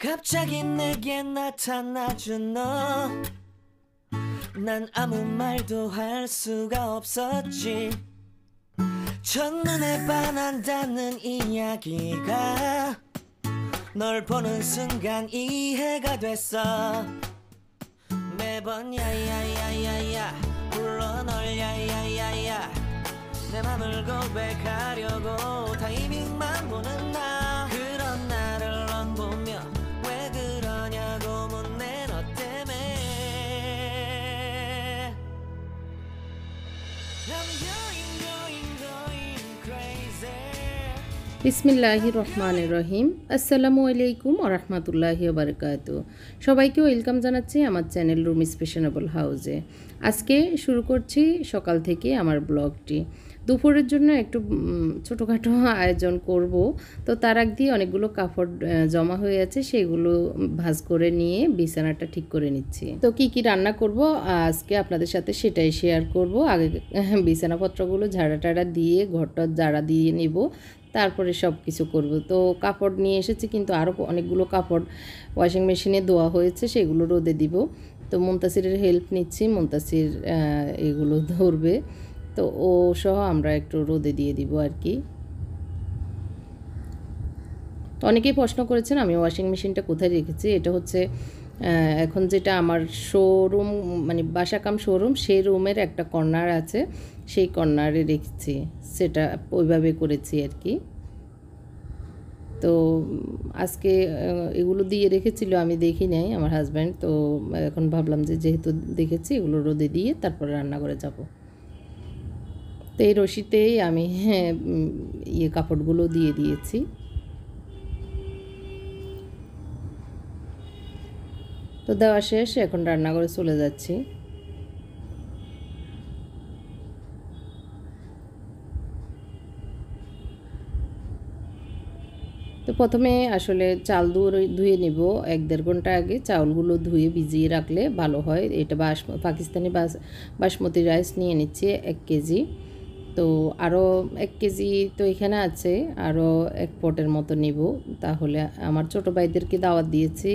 갑자기 내게 나타나준 너. 난 아무 말도 할 수가 없었지. 첫눈에 반한다는 이야기가 널 보는 순간 이해가 됐어. 매번 야야야야야 불러 널 야야야야 내 맘을 고백하려고 타이밍만 보는 나 ইসমিল্লাহি রহমান রহিম আসসালামু আলাইকুম রহমতুল্লাহি বারকাত সবাইকে ওয়েলকাম জানাচ্ছি আমার চ্যানেল রুম স্পেশনেবল হাউজে আজকে শুরু করছি সকাল থেকে আমার ব্লগটি দুপুরের জন্য একটু ছোটোখাটো আয়োজন করব তো তার আগ দিয়ে অনেকগুলো কাপড় জমা হয়ে আছে সেগুলো ভাজ করে নিয়ে বিছানাটা ঠিক করে নিচ্ছি তো কি কি রান্না করব আজকে আপনাদের সাথে সেটাই শেয়ার করব আগে বিছানাপত্রগুলো ঝাড়া টাড়া দিয়ে ঘরটা ঝাড়া দিয়ে নেব তারপরে সব কিছু করব তো কাপড় নিয়ে এসেছি কিন্তু আরও অনেকগুলো কাপড় ওয়াশিং মেশিনে দোয়া হয়েছে সেগুলো রোদে দিব তো মুন্তাসিরের হেল্প নিচ্ছি মুন্তাসির এগুলো ধরবে তো ও সহ আমরা একটু রোদে দিয়ে দিব আর কি তো অনেকেই প্রশ্ন করেছেন আমি ওয়াশিং মেশিনটা কোথায় রেখেছি এটা হচ্ছে এখন যেটা আমার শোরুম মানে বাসাকাম শোরুম সেই রুমের একটা কর্নার আছে সেই কর্নারে রেখেছি সেটা ওইভাবে করেছি আর কি তো আজকে এগুলো দিয়ে রেখেছিল আমি দেখি নাই আমার হাজব্যান্ড তো এখন ভাবলাম যে যেহেতু দেখেছি এগুলো রোদে দিয়ে তারপরে রান্না করে যাবো তো এই রশিতেই আমি হ্যাঁ, ইয়ে কাপড়গুলো দিয়ে দিয়েছি তো দেওয়া শেষ এখন রান্নাঘরে চলে যাচ্ছি তো প্রথমে আসলে চাল ধুয়ে নেব এক দেড় ঘন্টা আগে চাউলগুলো ধুয়ে ভিজিয়ে রাখলে ভালো হয় এটা বাস পাকিস্তানি বাস বাসমতি রাইস নিয়ে নিচ্ছি এক কেজি তো আরও এক কেজি তো এখানে আছে আরও এক পটের মতো নিব তাহলে আমার ছোট ভাইদেরকে দাওয়াত দিয়েছি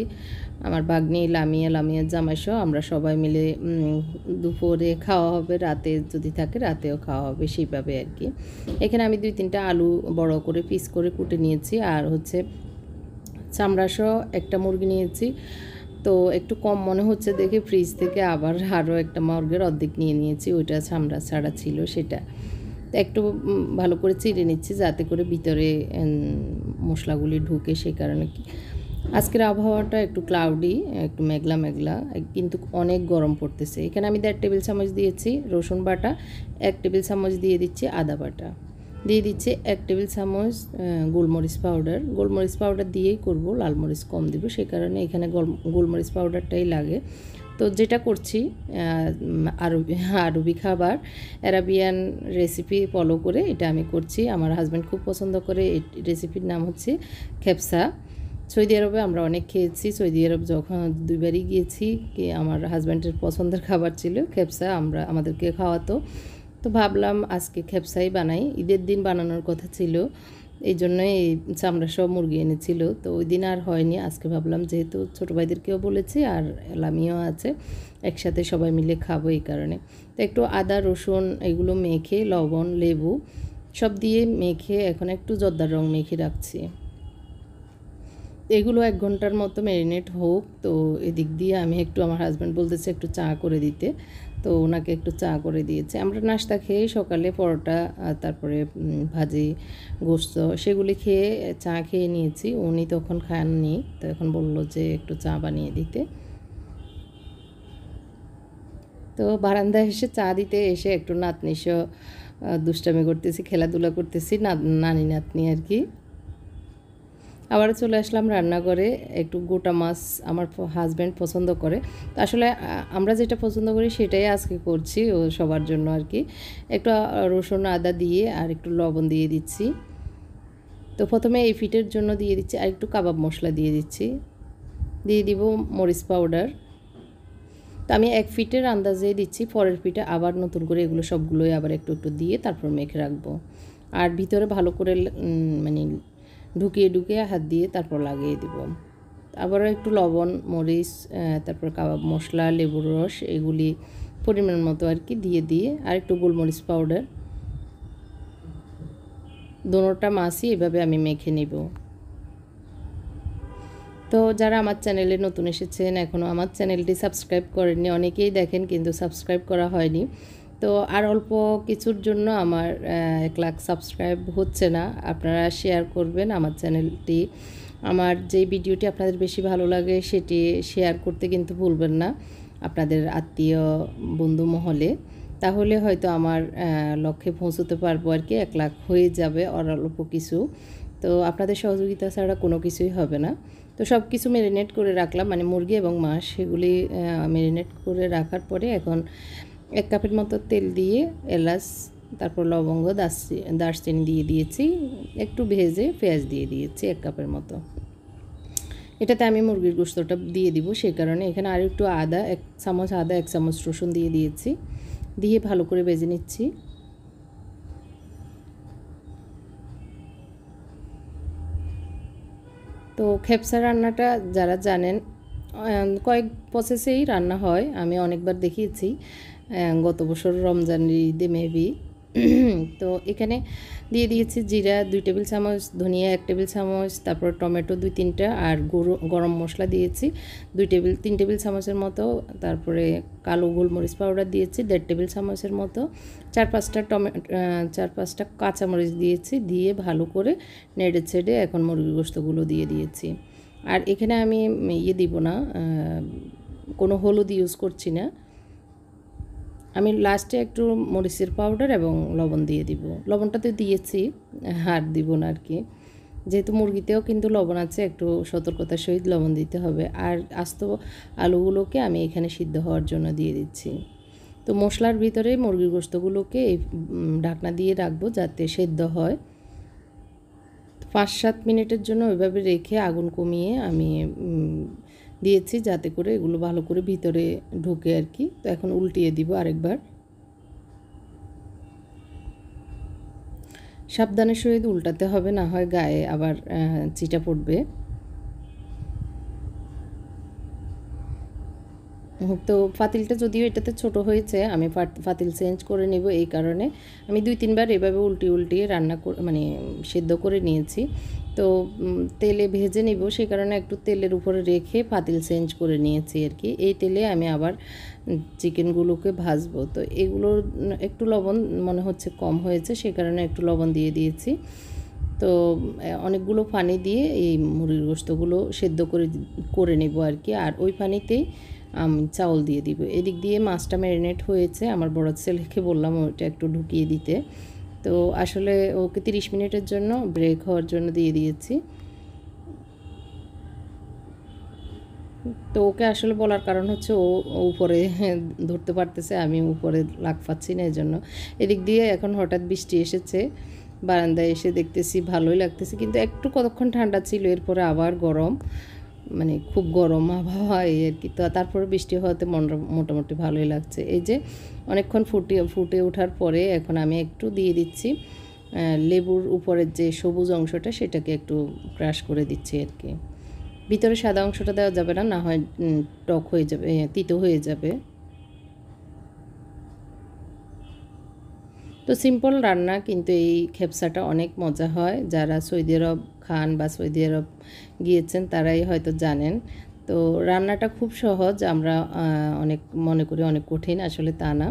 আমার ভাগ্নি লামিয়া লামিয়া জামাইসহ আমরা সবাই মিলে দুপুরে খাওয়া হবে রাতে যদি থাকে রাতেও খাওয়া হবে সেইভাবে আর কি এখানে আমি দুই তিনটা আলু বড় করে পিস করে কুটে নিয়েছি আর হচ্ছে চামড়াসহ একটা মুরগি নিয়েছি তো একটু কম মনে হচ্ছে দেখে ফ্রিজ থেকে আবার আরও একটা মর্গের অর্ধেক নিয়ে নিয়েছি ওইটা ছামড়া ছাড়া ছিল সেটা একটু ভালো করে চিড়ে নিচ্ছি যাতে করে ভিতরে মশলাগুলি ঢুকে সেই কারণে কি আজকের আবহাওয়াটা একটু ক্লাউডি একটু মেঘলা মেঘলা কিন্তু অনেক গরম পড়তেছে এখানে আমি দেড় টেবিল চামচ দিয়েছি রসুন বাটা এক টেবিল চামচ দিয়ে দিচ্ছি আদা বাটা দিয়ে দিচ্ছি এক টেবিল চামচ গোলমরিচ পাউডার গোলমরিচ পাউডার দিয়েই করব লাল মরিচ কম দিব সে কারণে এখানে গোলমরিচ পাউডারটাই লাগে তো যেটা করছি আরবি আরবি খাবার অ্যারাবিয়ান রেসিপি ফলো করে এটা আমি করছি আমার হাজব্যান্ড খুব পছন্দ করে এই রেসিপির নাম হচ্ছে খেপসা সৌদি আরবে আমরা অনেক খেয়েছি সৌদি আরব যখন দুইবারই গিয়েছি কি আমার হাজব্যান্ডের পছন্দের খাবার ছিল খেপসা আমরা আমাদেরকে খাওয়াতো তো ভাবলাম আজকে খেপসাই বানাই ঈদের দিন বানানোর কথা ছিল এই জন্যই এই চামড়া সব মুরগি এনেছিল তো ওই দিন আর হয়নি আজকে ভাবলাম যেহেতু ছোটো ভাইদেরকেও বলেছি আর এলামিও আছে একসাথে সবাই মিলে খাবো এই কারণে তো একটু আদা রসুন এগুলো মেখে লবণ লেবু সব দিয়ে মেখে এখন একটু জর্দার রং মেখে রাখছি এগুলো এক ঘন্টার মতো ম্যারিনেট হোক তো এদিক দিয়ে আমি একটু আমার হাজব্যান্ড বলতেছে একটু চা করে দিতে তো ওনাকে একটু চা করে দিয়েছে আমরা নাস্তা খেয়ে সকালে পরোটা তারপরে ভাজি গোস্ত সেগুলি খেয়ে চা খেয়ে নিয়েছি উনি তখন খাননি তো এখন বলল যে একটু চা বানিয়ে দিতে তো বারান্দায় এসে চা দিতে এসে একটু নাতনিস দুষ্টামি করতেছি খেলাধুলা করতেছি নানি নাতনি আর কি আবার চলে আসলাম রান্নাঘরে একটু গোটা মাছ আমার হাজব্যান্ড পছন্দ করে তো আসলে আমরা যেটা পছন্দ করি সেটাই আজকে করছি ও সবার জন্য আর কি একটু রসুন আদা দিয়ে আর একটু লবণ দিয়ে দিচ্ছি তো প্রথমে এই ফিটের জন্য দিয়ে দিচ্ছি আর একটু কাবাব মশলা দিয়ে দিচ্ছি দিয়ে দিব মরিচ পাউডার তো আমি এক ফিটের আন্দাজে দিচ্ছি পরের ফিটে আবার নতুন করে এগুলো সবগুলোই আবার একটু একটু দিয়ে তারপর মেখে রাখবো আর ভিতরে ভালো করে মানে ঢুকিয়ে ঢুকিয়ে হাত দিয়ে তারপর লাগিয়ে দিব আবারও একটু লবণ মরিচ তারপর কাবাব মশলা লেবুর রস এগুলি পরিমাণ মতো আর কি দিয়ে দিয়ে আর একটু গোলমরিচ পাউডার দোনোটা মাছই এভাবে আমি মেখে নিব তো যারা আমার চ্যানেলে নতুন এসেছেন এখনও আমার চ্যানেলটি সাবস্ক্রাইব করেননি অনেকেই দেখেন কিন্তু সাবস্ক্রাইব করা হয়নি তো আর অল্প কিছুর জন্য আমার এক লাখ সাবস্ক্রাইব হচ্ছে না আপনারা শেয়ার করবেন আমার চ্যানেলটি আমার যে ভিডিওটি আপনাদের বেশি ভালো লাগে সেটি শেয়ার করতে কিন্তু ভুলবেন না আপনাদের আত্মীয় বন্ধু মহলে তাহলে হয়তো আমার লক্ষ্যে পৌঁছতে পারবো আর কি এক লাখ হয়ে যাবে আর অল্প কিছু তো আপনাদের সহযোগিতা ছাড়া কোনো কিছুই হবে না তো সব কিছু ম্যারিনেট করে রাখলাম মানে মুরগি এবং মাছ সেগুলি ম্যারিনেট করে রাখার পরে এখন এক কাপের মতো তেল দিয়ে এলাচ তারপর লবঙ্গ দারচি দারচিনি দিয়ে দিয়েছি একটু ভেজে পেঁয়াজ দিয়ে দিয়েছি এক কাপের মতো এটাতে আমি মুরগির গোস্তটা দিয়ে দিব সেই কারণে এখানে আর একটু আদা এক চামচ আদা এক চামচ রসুন দিয়ে দিয়েছি দিয়ে ভালো করে ভেজে নিচ্ছি তো খেপসা রান্নাটা যারা জানেন কয়েক প্রসেসেই রান্না হয় আমি অনেকবার দেখিয়েছি গত বছর রমজান ঈদে মেবি তো এখানে দিয়ে দিয়েছি জিরা দুই টেবিল চামচ ধনিয়া এক টেবিল চামচ তারপর টমেটো দুই তিনটা আর গরম মশলা দিয়েছি দুই টেবিল তিন টেবিল চামচের মতো তারপরে কালো গোলমরিচ পাউডার দিয়েছি দেড় টেবিল চামচের মতো চার পাঁচটা টমে চার পাঁচটা কাঁচামরিচ দিয়েছি দিয়ে ভালো করে নেড়ে ছেড়ে এখন মুরগির গোস্তগুলো দিয়ে দিয়েছি আর এখানে আমি ইয়ে দিব না কোনো হলুদ ইউজ করছি না আমি লাস্টে একটু মরিচের পাউডার এবং লবণ দিয়ে দিব লবণটা তো দিয়েছি আর দিব না আর কি যেহেতু মুরগিতেও কিন্তু লবণ আছে একটু সতর্কতার সহিত লবণ দিতে হবে আর আস্ত আলুগুলোকে আমি এখানে সিদ্ধ হওয়ার জন্য দিয়ে দিচ্ছি তো মশলার ভিতরে মুরগির গোস্তগুলোকে ঢাকনা দিয়ে রাখবো যাতে সেদ্ধ হয় পাঁচ সাত মিনিটের জন্য ওইভাবে রেখে আগুন কমিয়ে আমি দিয়েছি যাতে করে এগুলো ভালো করে ভিতরে ঢুকে আর কি তো এখন উল্টিয়ে দিব আরেকবার সাবধানের সহিত উল্টাতে হবে না হয় গায়ে আবার চিটা পড়বে তো ফাতিলটা যদিও এটাতে ছোট হয়েছে আমি ফাতিল চেঞ্জ করে নেব এই কারণে আমি দুই তিনবার এভাবে উল্টি উল্টিয়ে রান্না মানে সেদ্ধ করে নিয়েছি তো তেলে ভেজে নিব সেই কারণে একটু তেলের উপরে রেখে পাতিল চেঞ্জ করে নিয়েছি আর কি এই তেলে আমি আবার চিকেনগুলোকে ভাজবো তো এগুলোর একটু লবণ মনে হচ্ছে কম হয়েছে সে কারণে একটু লবণ দিয়ে দিয়েছি তো অনেকগুলো পানি দিয়ে এই মুড়ির গোস্তগুলো সেদ্ধ করে করে নেব আর কি আর ওই পানিতেই আমি চাউল দিয়ে দিব এদিক দিয়ে মাছটা ম্যারিনেট হয়েছে আমার বড় ছেলেকে বললাম ওইটা একটু ঢুকিয়ে দিতে তো আসলে ওকে তিরিশ মিনিটের জন্য ব্রেক হওয়ার জন্য দিয়ে দিয়েছি তো ওকে আসলে বলার কারণ হচ্ছে ও উপরে ধরতে পারতেছে আমি উপরে লাগ পাচ্ছি না এজন্য এদিক দিয়ে এখন হঠাৎ বৃষ্টি এসেছে বারান্দায় এসে দেখতেছি ভালোই লাগতেছে কিন্তু একটু কতক্ষণ ঠান্ডা ছিল এরপরে আবার গরম মানে খুব গরম আবহাওয়া এই আর কি তো তারপরে বৃষ্টি হওয়াতে মন মোটামুটি ভালোই লাগছে এই যে অনেকক্ষণ ফুটে ফুটে ওঠার পরে এখন আমি একটু দিয়ে দিচ্ছি লেবুর উপরের যে সবুজ অংশটা সেটাকে একটু ক্রাশ করে দিচ্ছি আর কি ভিতরে সাদা অংশটা দেওয়া যাবে না না হয় টক হয়ে যাবে তিতো হয়ে যাবে তো সিম্পল রান্না কিন্তু এই খেপসাটা অনেক মজা হয় যারা সৌদি আরব খান বা সৌদি আরব গিয়েছেন তারাই হয়তো জানেন তো রান্নাটা খুব সহজ আমরা অনেক মনে করি অনেক কঠিন আসলে তা না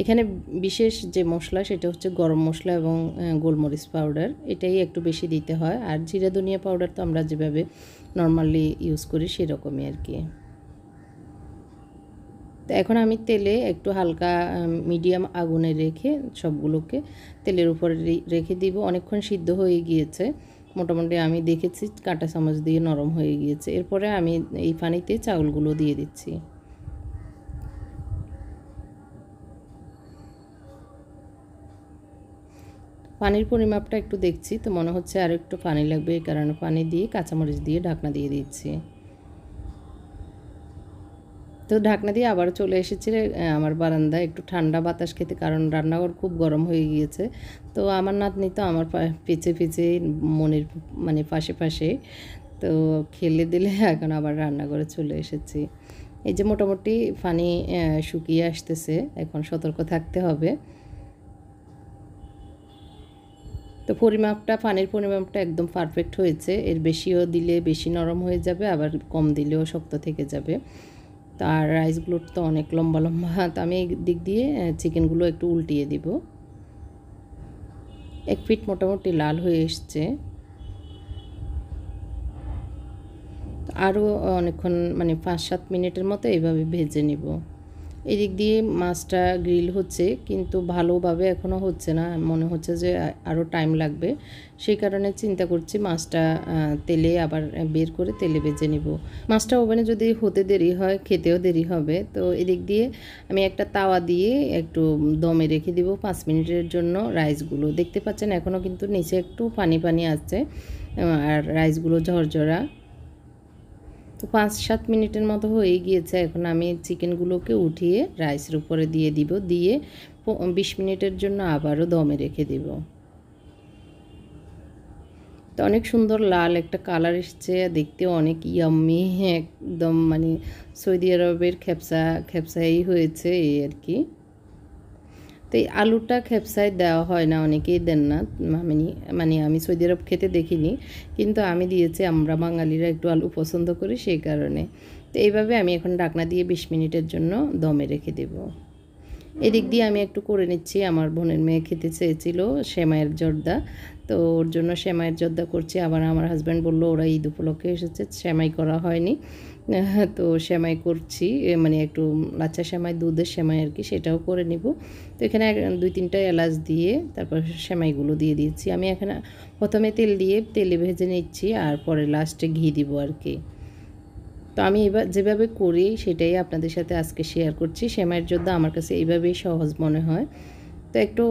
এখানে বিশেষ যে মশলা সেটা হচ্ছে গরম মশলা এবং গোলমরিচ পাউডার এটাই একটু বেশি দিতে হয় আর জিরা ধনিয়া পাউডার তো আমরা যেভাবে নর্মালি ইউজ করি সেরকমই আর কি তো এখন আমি তেলে একটু হালকা মিডিয়াম আগুনে রেখে সবগুলোকে তেলের উপরে রেখে দিব অনেকক্ষণ সিদ্ধ হয়ে গিয়েছে মোটামুটি আমি দেখেছি কাঁটা চামচ দিয়ে নরম হয়ে গিয়েছে এরপরে আমি এই পানিতে চাউলগুলো দিয়ে দিচ্ছি পানির পরিমাপটা একটু দেখছি তো মনে হচ্ছে আর একটু পানি লাগবে এই কারণে পানি দিয়ে কাঁচামরিচ দিয়ে ঢাকনা দিয়ে দিচ্ছি তো ঢাকনা দিয়ে আবার চলে এসেছি আমার বারান্দায় একটু ঠান্ডা বাতাস খেতে কারণ রান্নাঘর খুব গরম হয়ে গিয়েছে তো আমার নাতনি তো আমার পিছে পিছে মনের মানে পাশে পাশে তো খেলে দিলে এখন আবার রান্নাঘরে চলে এসেছি এই যে মোটামুটি পানি শুকিয়ে আসতেছে এখন সতর্ক থাকতে হবে তো পরিমাপটা পানির পরিমাপটা একদম পারফেক্ট হয়েছে এর বেশিও দিলে বেশি নরম হয়ে যাবে আবার কম দিলেও শক্ত থেকে যাবে তো আর রাইসগুলোর তো অনেক লম্বা লম্বা তো আমি এই দিক দিয়ে চিকেনগুলো একটু উল্টিয়ে দিব এক ফিট মোটামুটি লাল হয়ে এসছে আরও অনেকক্ষণ মানে পাঁচ সাত মিনিটের মতো এইভাবে ভেজে নিব এদিক দিয়ে মাছটা গ্রিল হচ্ছে কিন্তু ভালোভাবে এখনও হচ্ছে না মনে হচ্ছে যে আরও টাইম লাগবে সেই কারণে চিন্তা করছি মাছটা তেলে আবার বের করে তেলে বেজে নিব মাছটা ওভেনে যদি হতে দেরি হয় খেতেও দেরি হবে তো এদিক দিয়ে আমি একটা তাওয়া দিয়ে একটু দমে রেখে দিব পাঁচ মিনিটের জন্য রাইসগুলো দেখতে পাচ্ছেন এখনও কিন্তু নিচে একটু পানি পানি আছে আর রাইসগুলো ঝরঝরা তো পাঁচ সাত মিনিটের মতো হয়ে গিয়েছে এখন আমি চিকেনগুলোকে উঠিয়ে রাইসের উপরে দিয়ে দিব দিয়ে বিশ মিনিটের জন্য আবারও দমে রেখে দেব তো অনেক সুন্দর লাল একটা কালার এসছে দেখতে অনেক ইয়াম্মি একদম মানে সৌদি আরবের খেপসা খেপসাই হয়েছে এই আর কি তো এই আলুটা খেপসায় দেওয়া হয় না অনেকেই দেন না আমি মানে আমি সৌদি আরব খেতে দেখিনি কিন্তু আমি দিয়েছি আমরা বাঙালিরা একটু আলু পছন্দ করি সেই কারণে তো এইভাবে আমি এখন ডাকনা দিয়ে বিশ মিনিটের জন্য দমে রেখে দেব এদিক দিয়ে আমি একটু করে নিচ্ছি আমার বোনের মেয়ে খেতে চেয়েছিল শ্যামায়ের জর্দা তো ওর জন্য শ্যামায়ের জর্দা করছি আবার আমার হাজব্যান্ড বললো ওরা ঈদ উপলক্ষে এসেছে শ্যামাই করা হয়নি হ্যাঁ, তো সেমাই করছি মানে একটু লাচ্চা সেমাই দুধের সেমাই আর কি সেটাও করে নিব তো এখানে দুই তিনটা এলাচ দিয়ে তারপর সেমাইগুলো দিয়ে দিয়েছি আমি এখানে প্রথমে তেল দিয়ে তেলে ভেজে নিচ্ছি আর পরে লাস্টে ঘি দিব আর কি তো আমি এবার যেভাবে করি সেটাই আপনাদের সাথে আজকে শেয়ার করছি সেমাইয়ের জন্য আমার কাছে এইভাবেই সহজ মনে হয় তো একটু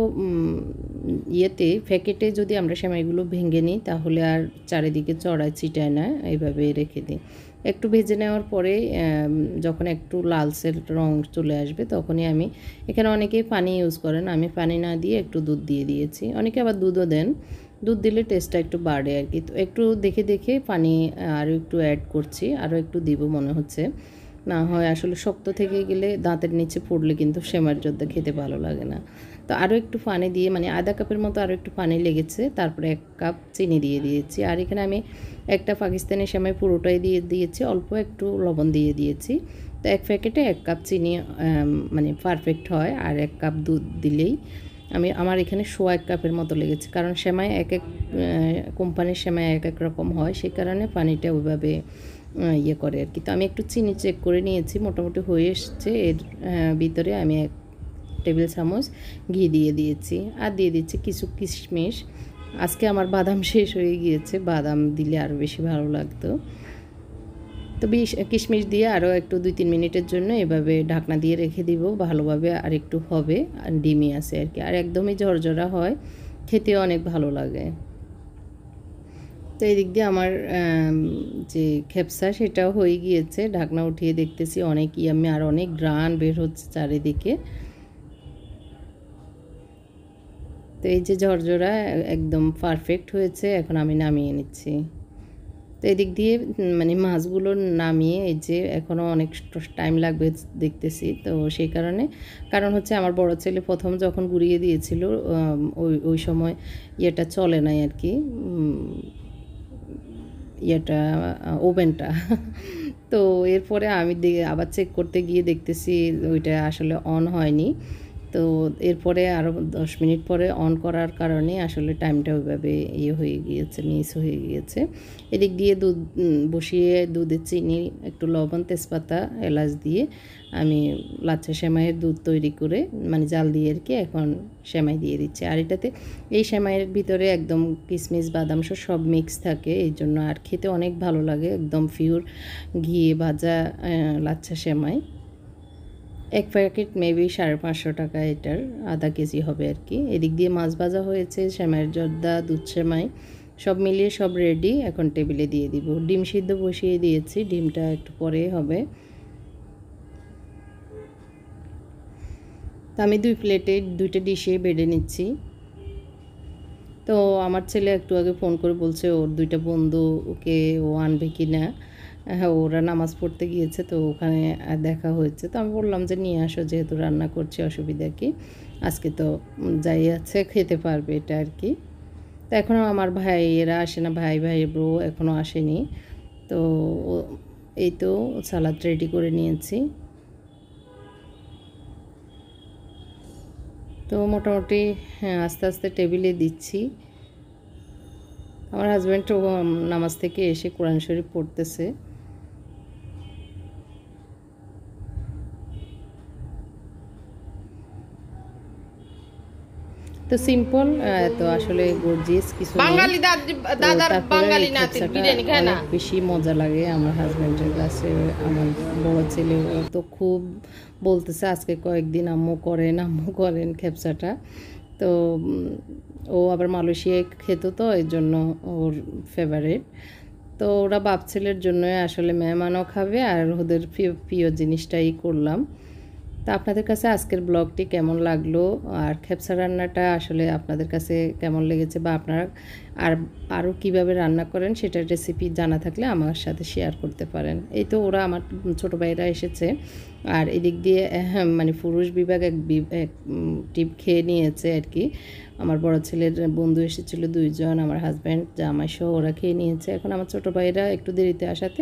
ইয়েতে প্যাকেটে যদি আমরা সেমাইগুলো ভেঙে নিই তাহলে আর চারিদিকে চড়ায় ছিটায় না এইভাবে রেখে দিই একটু ভেজে নেওয়ার পরে যখন একটু লালসের রং চলে আসবে তখনই আমি এখানে অনেকেই পানি ইউজ করেন আমি পানি না দিয়ে একটু দুধ দিয়ে দিয়েছি অনেকে আবার দুধও দেন দুধ দিলে টেস্টটা একটু বাড়ে আর কি তো একটু দেখে দেখে পানি আরও একটু অ্যাড করছি আরও একটু দিব মনে হচ্ছে না হয় আসলে শক্ত থেকে গেলে দাঁতের নিচে পড়লে কিন্তু সেমার যোদ্ধা খেতে ভালো লাগে না তো আরও একটু পানি দিয়ে মানে আধা কাপের মতো আরও একটু পানি লেগেছে তারপরে এক কাপ চিনি দিয়ে দিয়েছি আর এখানে আমি একটা পাকিস্তানি সময় পুরোটাই দিয়ে দিয়েছি অল্প একটু লবণ দিয়ে দিয়েছি তো এক প্যাকেটে এক কাপ চিনি মানে পারফেক্ট হয় আর এক কাপ দুধ দিলেই আমি আমার এখানে সোয়া এক কাপের মতো লেগেছে কারণ সেমাই এক এক কোম্পানির সেমাই এক এক রকম হয় সেই কারণে পানিটা ওইভাবে ইয়ে করে আর কি তো আমি একটু চিনি চেক করে নিয়েছি মোটামুটি হয়ে এসছে এর ভিতরে আমি এক টেবিল চামচ ঘি দিয়ে দিয়েছি আর দিয়ে দিচ্ছি কিছু কিশমিশ আজকে আমার বাদাম শেষ হয়ে গিয়েছে বাদাম দিলে আরও বেশি ভালো লাগতো তো বিশ কিশমিশ দিয়ে আরও একটু দুই তিন মিনিটের জন্য এভাবে ঢাকনা দিয়ে রেখে দিব ভালোভাবে আর একটু হবে আর ডিমি আছে আর কি আর একদমই ঝরঝরা হয় খেতে অনেক ভালো লাগে তো এদিক দিয়ে আমার যে খেপসা সেটাও হয়ে গিয়েছে ঢাকনা উঠিয়ে দেখতেছি অনেক ইয়ামে আর অনেক গ্রান বের হচ্ছে চারিদিকে তো এই যে ঝরঝরা একদম পারফেক্ট হয়েছে এখন আমি নামিয়ে নিচ্ছি তো এদিক দিয়ে মানে মাছগুলো নামিয়ে এই যে এখনও অনেক টাইম লাগবে দেখতেছি তো সেই কারণে কারণ হচ্ছে আমার বড় ছেলে প্রথম যখন ঘুরিয়ে দিয়েছিল ওই ওই সময় ইয়েটা চলে নাই আর কি ইয়েটা ওভেনটা তো এরপরে আমি আবার চেক করতে গিয়ে দেখতেছি ওইটা আসলে অন হয়নি তো এরপরে আরও দশ মিনিট পরে অন করার কারণে আসলে টাইমটা ওইভাবে ইয়ে হয়ে গিয়েছে মিস হয়ে গিয়েছে এদিক দিয়ে দুধ বসিয়ে দুধে চিনি একটু লবণ তেজপাতা এলাচ দিয়ে আমি লাচ্ছা সেমাইয়ের দুধ তৈরি করে মানে জাল দিয়ে আর কি এখন সেমাই দিয়ে দিচ্ছে আর এটাতে এই সেমাইয়ের ভিতরে একদম কিশমিশ বাদাম সব মিক্স থাকে এই জন্য আর খেতে অনেক ভালো লাগে একদম ফিউর ঘিয়ে ভাজা লাচ্ছা সেমাই এক প্যাকেট মেবি সাড়ে পাঁচশো টাকা এটার আধা কেজি হবে আর কি এদিক দিয়ে মাছ ভাজা হয়েছে শ্যামের জর্দা দুধ সব মিলিয়ে সব রেডি এখন টেবিলে দিয়ে দিব ডিম সিদ্ধ বসিয়ে দিয়েছি ডিমটা একটু পরে হবে তো আমি দুই প্লেটে দুইটা ডিশে বেড়ে নিচ্ছি তো আমার ছেলে একটু আগে ফোন করে বলছে ওর দুইটা বন্ধু ওকে ও আনবে কি না হ্যাঁ ওরা নামাজ পড়তে গিয়েছে তো ওখানে দেখা হয়েছে তো আমি বললাম যে নিয়ে আসো যেহেতু রান্না করছি অসুবিধা কি আজকে তো যাই আছে খেতে পারবে এটা আর কি তো এখনও আমার ভাইয়েরা আসে না ভাই ভাই ব্রো এখনও আসেনি তো এই তো সালাদ রেডি করে নিয়েছি তো মোটামুটি হ্যাঁ, আস্তে আস্তে টেবিলে দিচ্ছি আমার হাজব্যান্ড নামাজ থেকে এসে কোরআন শরীফ পড়তেছে তো সিম্পল তো আসলে গর্জিয়াস কিছু বাঙালি দাদার বাঙালি নাতির বিরিয়ানি খায় না বেশি মজা লাগে আমার হাজবেন্ডের কাছে আমার বড় ছেলে তো খুব বলতেছে আজকে কয়েকদিন আম্মু করেন আম্মু করেন খেপসাটা তো ও আবার মালয়েশিয়ায় খেত তো এর জন্য ওর ফেভারেট তো ওরা বাপ ছেলের জন্যই আসলে মেহমানও খাবে আর ওদের প্রিয় জিনিসটাই করলাম তো আপনাদের কাছে আজকের ব্লগটি কেমন লাগলো আর খেপসা রান্নাটা আসলে আপনাদের কাছে কেমন লেগেছে বা আপনারা আর আরও কীভাবে রান্না করেন সেটার রেসিপি জানা থাকলে আমার সাথে শেয়ার করতে পারেন এই তো ওরা আমার ছোটো ভাইরা এসেছে আর এদিক দিয়ে হ্যাঁ মানে পুরুষ বিভাগ এক টিপ খেয়ে নিয়েছে আর কি আমার বড় ছেলের বন্ধু এসেছিলো দুইজন আমার হাজব্যান্ড জামাই সহ ওরা খেয়ে নিয়েছে এখন আমার ছোটো ভাইরা একটু দেরিতে আসাতে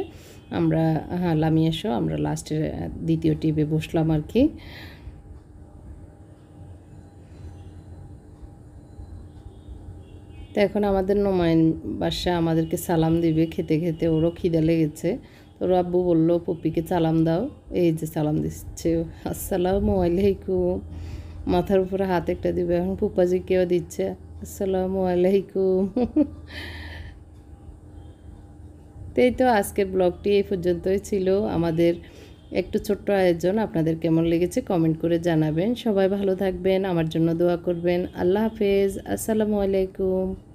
আমরা হ্যাঁ লামিয়ে সহ আমরা লাস্টের দ্বিতীয় টিপে বসলাম আর কি তো এখন আমাদের নোমায়ন বাসা আমাদেরকে সালাম দিবে খেতে খেতে ওরও খিদে লেগেছে ওর আব্বু বললো পপিকে সালাম দাও এই যে সালাম দিচ্ছে আসসালাম আলাইকুম মাথার উপরে হাত একটা দিবে এখন পুপাজি কেউ দিচ্ছে আসসালাম আলাইকুম তাই এই তো আজকের ব্লগটি এই পর্যন্তই ছিল আমাদের একটু ছোট্ট আয়োজন আপনাদের কেমন লেগেছে কমেন্ট করে জানাবেন সবাই ভালো থাকবেন আমার জন্য দোয়া করবেন আল্লাহ হাফেজ আসসালামু আলাইকুম